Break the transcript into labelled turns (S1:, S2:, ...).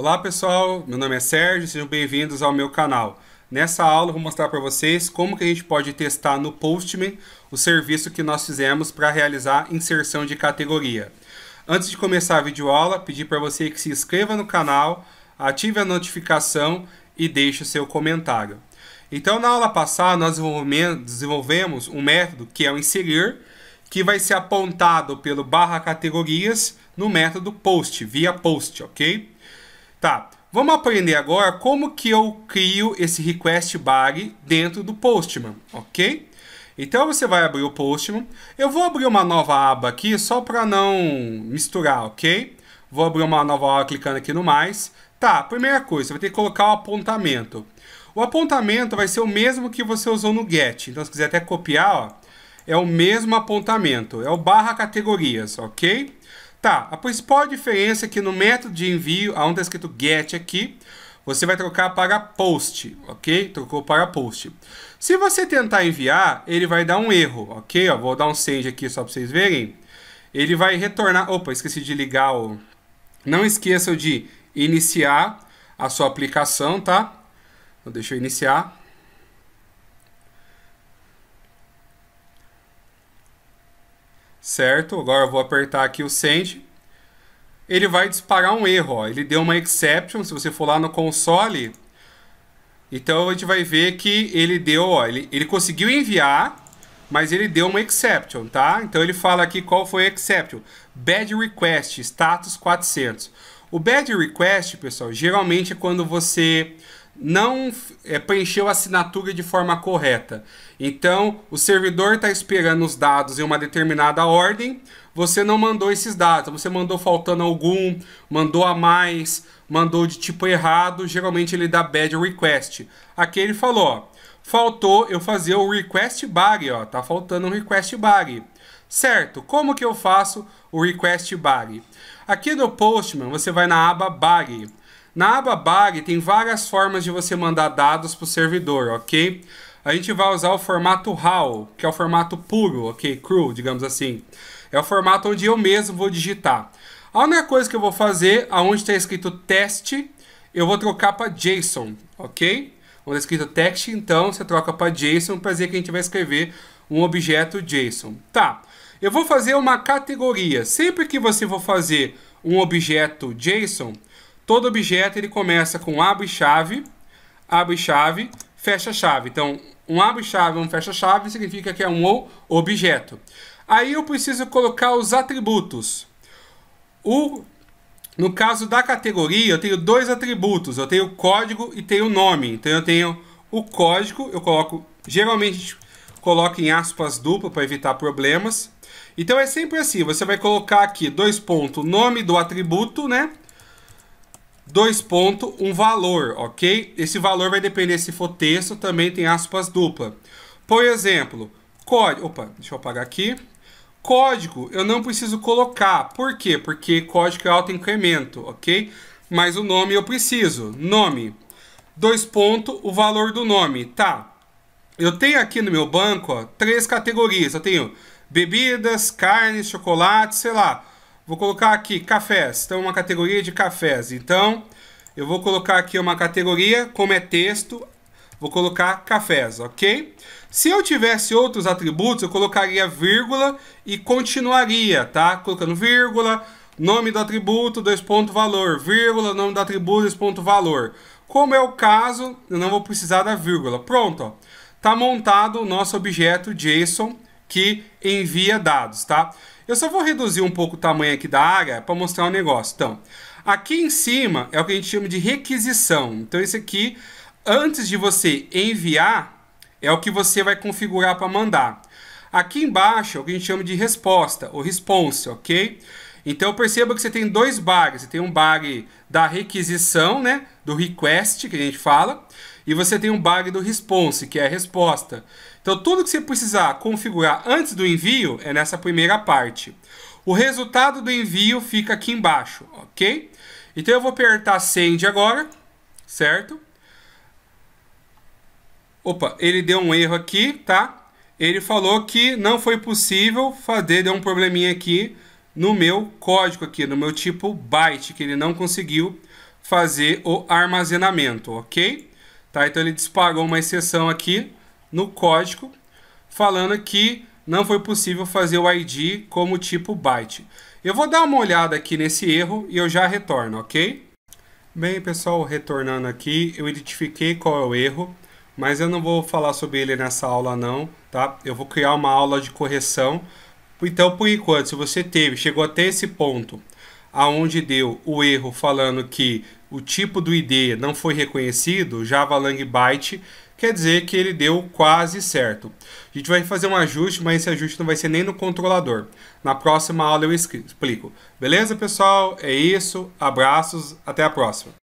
S1: Olá pessoal, meu nome é Sérgio, sejam bem-vindos ao meu canal. Nessa aula vou mostrar para vocês como que a gente pode testar no Postman o serviço que nós fizemos para realizar inserção de categoria. Antes de começar a videoaula, pedir para você que se inscreva no canal, ative a notificação e deixe o seu comentário. Então na aula passada nós desenvolvemos um método que é o inserir, que vai ser apontado pelo barra categorias no método post, via post, ok? Tá, vamos aprender agora como que eu crio esse request body dentro do Postman, ok? Então você vai abrir o Postman. Eu vou abrir uma nova aba aqui só para não misturar, ok? Vou abrir uma nova aba clicando aqui no mais. Tá, primeira coisa, você vai ter que colocar o apontamento. O apontamento vai ser o mesmo que você usou no get. Então se quiser até copiar, ó, é o mesmo apontamento. É o barra categorias, ok? Tá, a principal diferença diferença é que no método de envio, onde está escrito get aqui, você vai trocar para post, ok? Trocou para post. Se você tentar enviar, ele vai dar um erro, ok? Ó, vou dar um send aqui só para vocês verem. Ele vai retornar... Opa, esqueci de ligar o... Não esqueçam de iniciar a sua aplicação, tá? Então, deixa eu iniciar. certo? Agora eu vou apertar aqui o send. Ele vai disparar um erro, ó. ele deu uma exception, se você for lá no console. Então a gente vai ver que ele deu, ó, ele, ele conseguiu enviar, mas ele deu uma exception, tá? Então ele fala aqui qual foi a exception. Bad request, status 400. O bad request, pessoal, geralmente é quando você não é, preencheu a assinatura de forma correta. Então, o servidor está esperando os dados em uma determinada ordem, você não mandou esses dados, você mandou faltando algum, mandou a mais, mandou de tipo errado, geralmente ele dá bad request. Aqui ele falou, ó, faltou eu fazer o request bug, ó, tá faltando um request bug. Certo, como que eu faço o request bug? Aqui no Postman, você vai na aba bug. Na aba BAG tem várias formas de você mandar dados para o servidor, ok? A gente vai usar o formato RAW, que é o formato puro, ok? Cru, digamos assim. É o formato onde eu mesmo vou digitar. A única coisa que eu vou fazer, aonde está escrito teste, eu vou trocar para JSON, ok? Onde está escrito text, então você troca para JSON para dizer que a gente vai escrever um objeto JSON. Tá, eu vou fazer uma categoria. Sempre que você for fazer um objeto JSON, Todo objeto ele começa com abre chave, abre chave, fecha chave. Então, um abre chave, um fecha chave significa que é um objeto. Aí eu preciso colocar os atributos. O no caso da categoria, eu tenho dois atributos. Eu tenho código e tenho nome. Então eu tenho o código, eu coloco geralmente coloco em aspas duplas para evitar problemas. Então é sempre assim, você vai colocar aqui dois pontos, nome do atributo, né? dois pontos, um valor, ok? Esse valor vai depender se for texto, também tem aspas dupla. Por exemplo, código... Opa, deixa eu apagar aqui. Código eu não preciso colocar. Por quê? Porque código é auto-incremento, ok? Mas o nome eu preciso. Nome. Dois pontos, o valor do nome. Tá. Eu tenho aqui no meu banco ó, três categorias. Eu tenho bebidas, carnes, chocolate, sei lá Vou colocar aqui cafés. Então, uma categoria de cafés. Então, eu vou colocar aqui uma categoria, como é texto, vou colocar cafés, ok? Se eu tivesse outros atributos, eu colocaria vírgula e continuaria, tá? Colocando vírgula, nome do atributo, dois pontos, valor, vírgula, nome do atributo, dois pontos, valor. Como é o caso, eu não vou precisar da vírgula. Pronto, ó. Tá montado o nosso objeto JSON que envia dados, tá? Eu só vou reduzir um pouco o tamanho aqui da área para mostrar um negócio. Então, aqui em cima é o que a gente chama de requisição. Então, esse aqui, antes de você enviar, é o que você vai configurar para mandar. Aqui embaixo é o que a gente chama de resposta, ou response, ok? Então perceba que você tem dois bares. Você tem um bar da requisição, né? Do request, que a gente fala. E você tem um bag do response, que é a resposta. Então, tudo que você precisar configurar antes do envio é nessa primeira parte. O resultado do envio fica aqui embaixo, ok? Então, eu vou apertar send agora, certo? Opa, ele deu um erro aqui, tá? Ele falou que não foi possível fazer, deu um probleminha aqui no meu código aqui, no meu tipo byte, que ele não conseguiu fazer o armazenamento, ok? Tá? Então ele disparou uma exceção aqui no código falando que não foi possível fazer o ID como tipo byte. Eu vou dar uma olhada aqui nesse erro e eu já retorno, ok? Bem, pessoal, retornando aqui, eu identifiquei qual é o erro, mas eu não vou falar sobre ele nessa aula não, tá? Eu vou criar uma aula de correção. Então, por enquanto, se você teve, chegou até esse ponto aonde deu o erro falando que o tipo do ID não foi reconhecido, Java Lang Byte, quer dizer que ele deu quase certo. A gente vai fazer um ajuste, mas esse ajuste não vai ser nem no controlador. Na próxima aula eu explico. Beleza, pessoal? É isso. Abraços. Até a próxima.